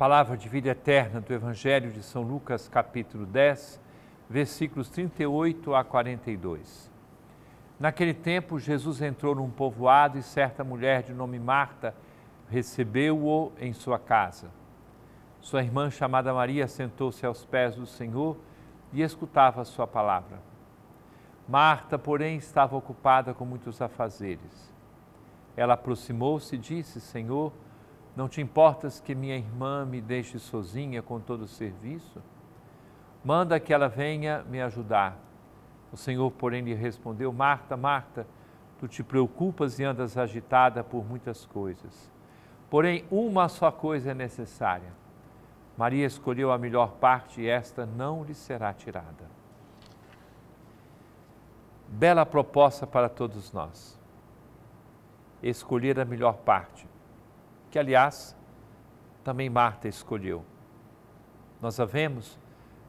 palavra de vida eterna do Evangelho de São Lucas, capítulo 10, versículos 38 a 42. Naquele tempo, Jesus entrou num povoado e certa mulher de nome Marta recebeu-o em sua casa. Sua irmã, chamada Maria, sentou-se aos pés do Senhor e escutava a sua palavra. Marta, porém, estava ocupada com muitos afazeres. Ela aproximou-se e disse: Senhor, não te importas que minha irmã me deixe sozinha com todo o serviço? Manda que ela venha me ajudar. O Senhor, porém, lhe respondeu: Marta, Marta, tu te preocupas e andas agitada por muitas coisas. Porém, uma só coisa é necessária. Maria escolheu a melhor parte e esta não lhe será tirada. Bela proposta para todos nós. Escolher a melhor parte que aliás também Marta escolheu. Nós a vemos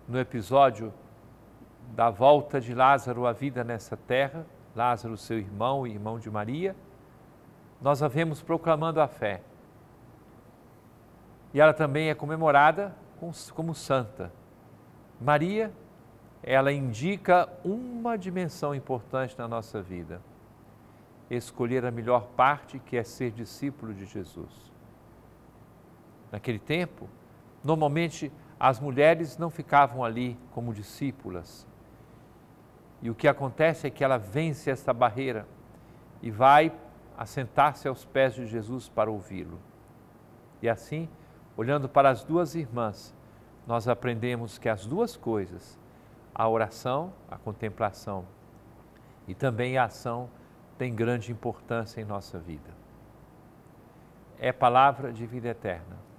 no episódio da volta de Lázaro à vida nessa terra, Lázaro, seu irmão e irmão de Maria, nós a vemos proclamando a fé. E ela também é comemorada como santa. Maria, ela indica uma dimensão importante na nossa vida escolher a melhor parte, que é ser discípulo de Jesus. Naquele tempo, normalmente as mulheres não ficavam ali como discípulas. E o que acontece é que ela vence essa barreira e vai assentar-se aos pés de Jesus para ouvi-lo. E assim, olhando para as duas irmãs, nós aprendemos que as duas coisas, a oração, a contemplação e também a ação, tem grande importância em nossa vida. É palavra de vida eterna.